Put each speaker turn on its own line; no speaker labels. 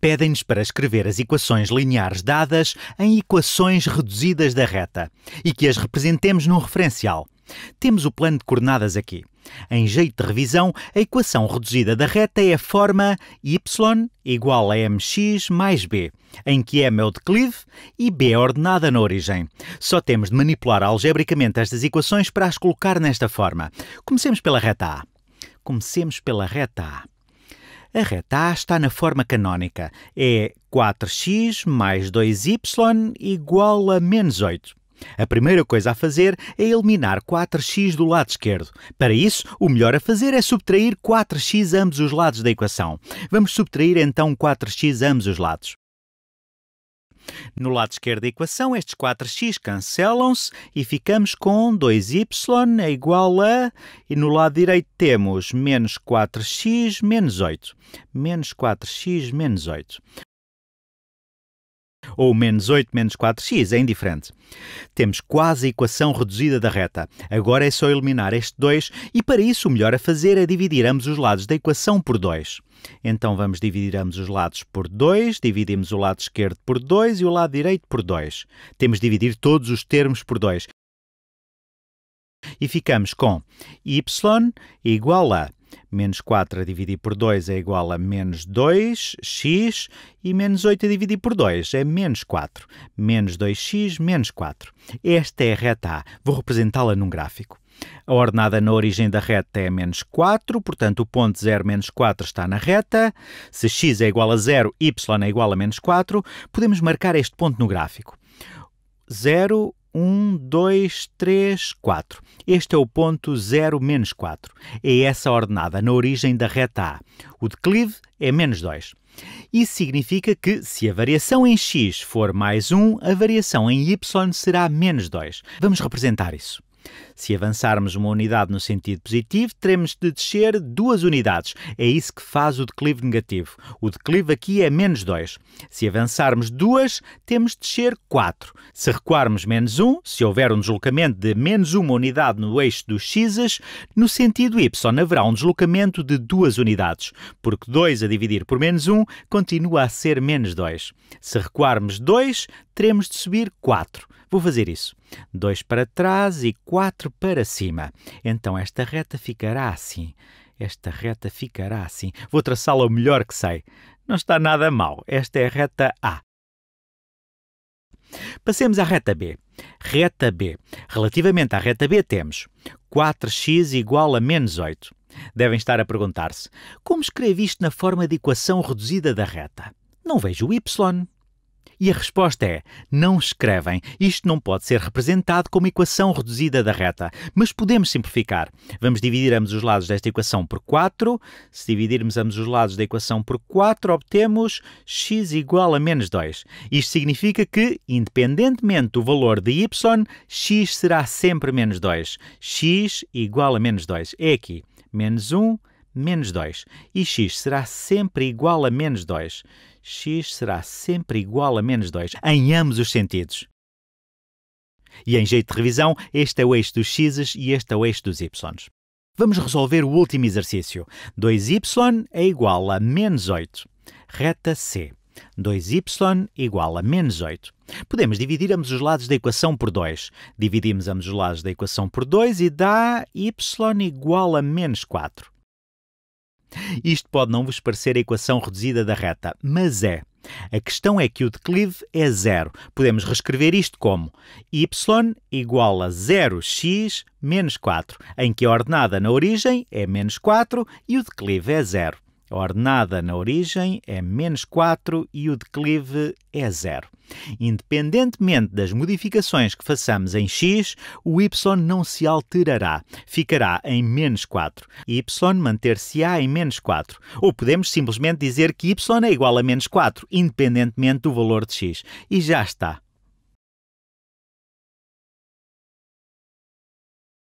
pedem-nos para escrever as equações lineares dadas em equações reduzidas da reta e que as representemos num referencial. Temos o plano de coordenadas aqui. Em jeito de revisão, a equação reduzida da reta é a forma y igual a mx mais b, em que m é o declive e b é a ordenada na origem. Só temos de manipular algebricamente estas equações para as colocar nesta forma. Comecemos pela reta A. Comecemos pela reta A. A reta A está na forma canónica. É 4x mais 2y igual a menos 8. A primeira coisa a fazer é eliminar 4x do lado esquerdo. Para isso, o melhor a fazer é subtrair 4x ambos os lados da equação. Vamos subtrair então 4x ambos os lados. No lado esquerdo da equação, estes 4x cancelam-se e ficamos com 2y é igual a... E no lado direito temos menos 4x menos 8. Menos 4x menos 8 ou menos 8 menos 4x, é indiferente. Temos quase a equação reduzida da reta. Agora é só eliminar este 2 e para isso o melhor a fazer é dividir ambos os lados da equação por 2. Então vamos dividir ambos os lados por 2, dividimos o lado esquerdo por 2 e o lado direito por 2. Temos de dividir todos os termos por 2. E ficamos com y igual a Menos 4 a dividir por 2 é igual a menos 2x e menos 8 a dividir por 2 é menos 4. Menos 2x, menos 4. Esta é a reta A. Vou representá-la num gráfico. A ordenada na origem da reta é menos 4, portanto o ponto 0 menos 4 está na reta. Se x é igual a 0, y é igual a menos 4, podemos marcar este ponto no gráfico. 0, 1, 2, 3, 4. Este é o ponto 0 menos 4. É essa ordenada na origem da reta A. O declive é menos 2. Isso significa que, se a variação em x for mais 1, a variação em y será menos 2. Vamos representar isso. Se avançarmos uma unidade no sentido positivo, teremos de descer duas unidades. É isso que faz o declive negativo. O declive aqui é menos 2. Se avançarmos duas, temos de descer 4. Se recuarmos menos 1, um, se houver um deslocamento de menos uma unidade no eixo dos x, no sentido y haverá um deslocamento de duas unidades, porque 2 a dividir por menos 1 um, continua a ser menos 2. Se recuarmos 2, teremos de subir 4. Vou fazer isso. 2 para trás e 4 para cima. Então esta reta ficará assim. Esta reta ficará assim. Vou traçá-la o melhor que sei. Não está nada mal. Esta é a reta A. Passemos à reta B. Reta B. Relativamente à reta B temos 4x igual a menos 8. Devem estar a perguntar-se, como escrevo isto na forma de equação reduzida da reta? Não vejo o y. E a resposta é: não escrevem. Isto não pode ser representado como equação reduzida da reta, mas podemos simplificar. Vamos dividir ambos os lados desta equação por 4. Se dividirmos ambos os lados da equação por 4, obtemos x igual a menos 2. Isto significa que, independentemente do valor de y, x será sempre menos 2. x igual a menos 2. É aqui. Menos 1, menos 2. E x será sempre igual a menos 2 x será sempre igual a menos 2, em ambos os sentidos. E em jeito de revisão, este é o eixo dos x's e este é o eixo dos y's. Vamos resolver o último exercício. 2y é igual a menos 8. Reta C. 2y igual a menos 8. Podemos dividir ambos os lados da equação por 2. Dividimos ambos os lados da equação por 2 e dá y igual a menos 4. Isto pode não vos parecer a equação reduzida da reta, mas é. A questão é que o declive é zero. Podemos reescrever isto como y igual a 0x menos 4, em que a ordenada na origem é menos 4 e o declive é zero. A ordenada na origem é menos 4 e o declive é zero. Independentemente das modificações que façamos em x, o y não se alterará, ficará em menos 4. y manter-se-á em menos 4. Ou podemos simplesmente dizer que y é igual a menos 4, independentemente do valor de x. E já está.